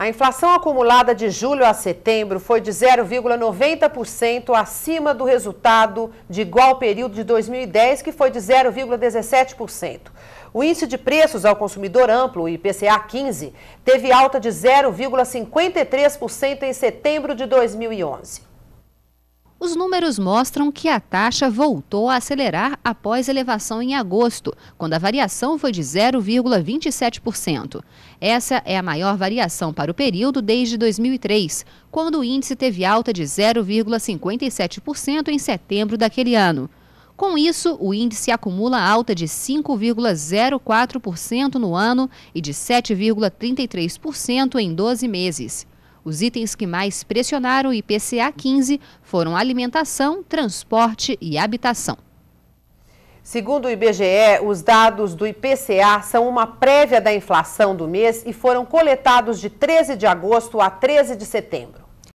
A inflação acumulada de julho a setembro foi de 0,90% acima do resultado de igual período de 2010, que foi de 0,17%. O índice de preços ao consumidor amplo, IPCA 15, teve alta de 0,53% em setembro de 2011. Os números mostram que a taxa voltou a acelerar após elevação em agosto, quando a variação foi de 0,27%. Essa é a maior variação para o período desde 2003, quando o índice teve alta de 0,57% em setembro daquele ano. Com isso, o índice acumula alta de 5,04% no ano e de 7,33% em 12 meses. Os itens que mais pressionaram o IPCA 15 foram alimentação, transporte e habitação. Segundo o IBGE, os dados do IPCA são uma prévia da inflação do mês e foram coletados de 13 de agosto a 13 de setembro.